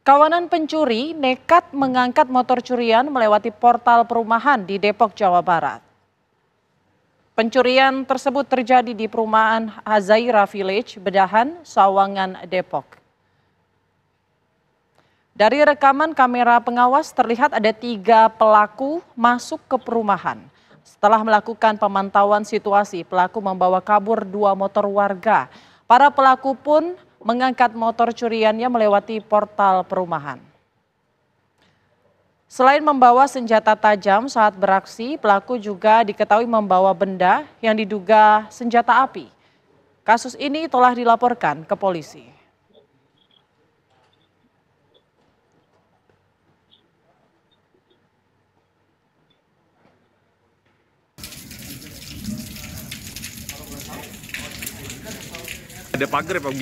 Kawanan pencuri nekat mengangkat motor curian melewati portal perumahan di Depok, Jawa Barat. Pencurian tersebut terjadi di perumahan Azaira Village, Bedahan, Sawangan, Depok. Dari rekaman kamera pengawas terlihat ada tiga pelaku masuk ke perumahan. Setelah melakukan pemantauan situasi, pelaku membawa kabur dua motor warga. Para pelaku pun mengangkat motor curiannya melewati portal perumahan. Selain membawa senjata tajam saat beraksi, pelaku juga diketahui membawa benda yang diduga senjata api. Kasus ini telah dilaporkan ke polisi. Ada pagar ya Pak